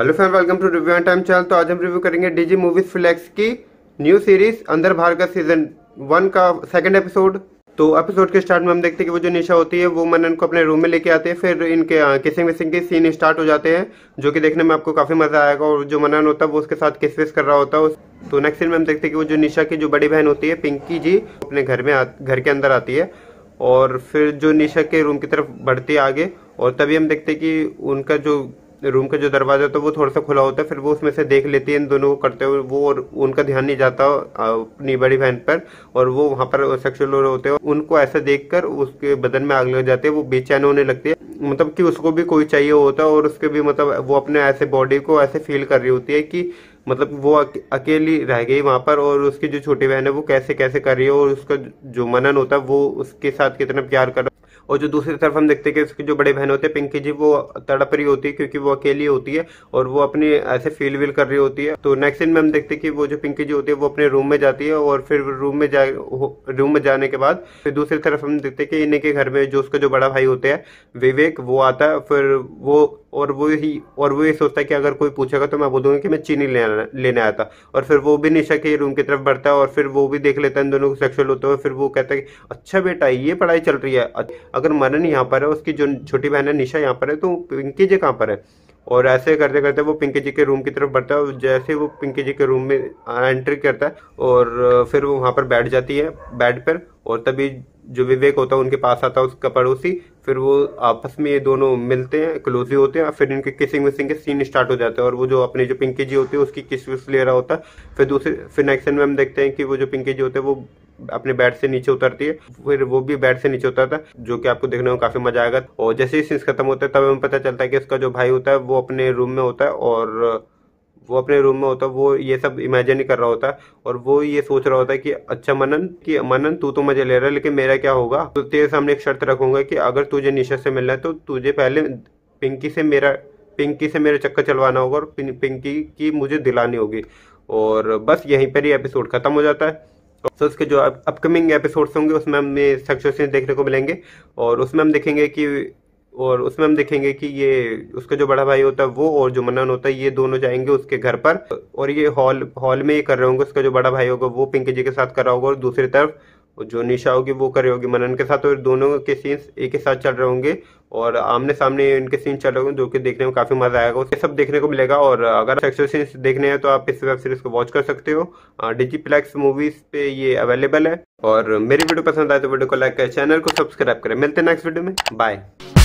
hello friend welcome to review and time channel तो आज हम रिव्यू करेंगे डीजी मूवीज फ्लैक्स की न्यू सीरीज अंदर भार का सीजन वन का सेकंड एपिसोड तो एपिसोड के स्टार्ट में हम देखते हैं कि वो जो निशा होती है वो मन को अपने रूम में लेके आते हैं फिर इनके किसिंग विसिंग के सीन स्टार्ट हो जाते हैं जो कि देखने में आपको काफी मजा आएगा और जो मनन होता है वो उसके साथ किस विस कर रहा होता है तो नेक्स्ट सीन में हम देखते हैं कि वो जो निशा की जो बड़ी बहन होती है पिंकी जी अपने घर में घर के अंदर आती है और फिर जो निशा के रूम की तरफ बढ़ती है आगे और तभी हम देखते हैं कि उनका जो रूम का जो दरवाज़ा होता है वो थोड़ा सा खुला होता है फिर वो उसमें से देख लेती है इन दोनों को करते हुए वो और उनका ध्यान नहीं जाता अपनी बड़ी बहन पर और वो वहाँ पर सेक्सुअल होते हैं उनको ऐसा कर उसके बदन में आग लग जाती है वो बेचैन होने लगती है मतलब कि उसको भी कोई चाहिए होता है और उसके भी मतलब वो अपने ऐसे बॉडी को ऐसे फील कर रही होती है कि मतलब वो अकेली रह गई वहाँ पर और उसकी जो छोटी बहन है वो कैसे कैसे कर रही है और उसका जो मनन होता है वो उसके साथ कितना प्यार कर और जो दूसरी तरफ हम देखते हैं कि जो बड़े बहन होते हैं पिंकी जी वो तड़प रही होती है क्योंकि वो अकेली होती है और वो अपनी ऐसे फील वील कर रही होती है तो नेक्स्ट दिन में हम देखते हैं कि वो जो पिंकी जी होती है वो अपने रूम में जाती है और फिर रूम में जा रूम में जाने के बाद फिर दूसरी तरफ हम देखते हैं कि इन्हीं के घर में जो उसका जो बड़ा भाई होता है विवेक वो आता है फिर वो और वो ही और वो ये सोचता है कि अगर कोई पूछेगा तो मैं बोलूँगा कि मैं चीनी लेने लेने आया था और फिर वो भी निशा के रूम की तरफ बढ़ता है और फिर वो भी देख लेता है इन दोनों को सेक्सुअल होता है फिर वो कहता है कि अच्छा बेटा ये पढ़ाई चल रही है अगर मरन यहाँ पर है उसकी जो छोटी बहन है निशा यहाँ पर है तो पिंकी जी कहाँ पर है और ऐसे करते करते वो पिंकी जी के रूम की तरफ बढ़ता है और जैसे वो पिंकी जी के रूम में एंट्री करता है और फिर वो वहाँ पर बैठ जाती है बेड पर और तभी जो विवेक होता है उनके पास आता है उसका पड़ोसी फिर वो आपस में ये दोनों मिलते हैं क्लोजी होते हैं फिर इनके किसिंग विसिंग के सीन स्टार्ट हो जाते हैं और वो जो अपने जो पिंकी जी होती है उसकी किस विस ले रहा होता है फिर दूसरे फिर नेक्स्ट में हम देखते हैं कि वो जो पिंकी जी होते हैं वो अपने बेड से नीचे उतरती है फिर वो भी बेड से नीचे उतरता है जो कि आपको देखने में काफी मजा आएगा और जैसे ही सीन्स खत्म होता है तब हमें पता चलता है कि उसका जो भाई होता है वो अपने रूम में होता है और वो अपने रूम में होता वो ये सब इमेजिन कर रहा होता और वो ये सोच रहा होता कि अच्छा मनन कि मनन तू तो मजे ले रहा है लेकिन मेरा क्या होगा तो तेरे सामने एक शर्त रखूंगा कि अगर तुझे निशा से मिलना है तो तुझे पहले पिंकी से मेरा पिंकी से मेरा चक्कर चलवाना होगा और पिंकी की मुझे दिलानी होगी और बस यहीं पर ही एपिसोड खत्म हो जाता है तो उसके जो अपकमिंग एपिसोड्स होंगे उसमें हमें सक्सेस देखने को मिलेंगे और उसमें हम देखेंगे कि और उसमें हम देखेंगे कि ये उसका जो बड़ा भाई होता है वो और जो मनन होता है ये दोनों जाएंगे उसके घर पर और ये हॉल हॉल में ये कर रहे होंगे उसका जो बड़ा भाई होगा वो पिंकी जी के साथ कर रहा होगा और दूसरी तरफ जो निशा होगी वो कर रही होगी मनन के साथ और दोनों के सीन्स एक ही साथ चल रहे होंगे और आमने सामने इनके सीन चल रहे होंगे जो कि देखने में काफी मजा आएगा उसके सब देखने को मिलेगा और अगर सेक्सुअल सीन्स देखने हैं तो आप इस वेब सीरीज को वॉच कर सकते हो डिजीप्लेक्स मूवीज पे ये अवेलेबल है और मेरी वीडियो पसंद आए तो वीडियो को लाइक करें चैनल को सब्सक्राइब करें मिलते हैं नेक्स्ट वीडियो में बाय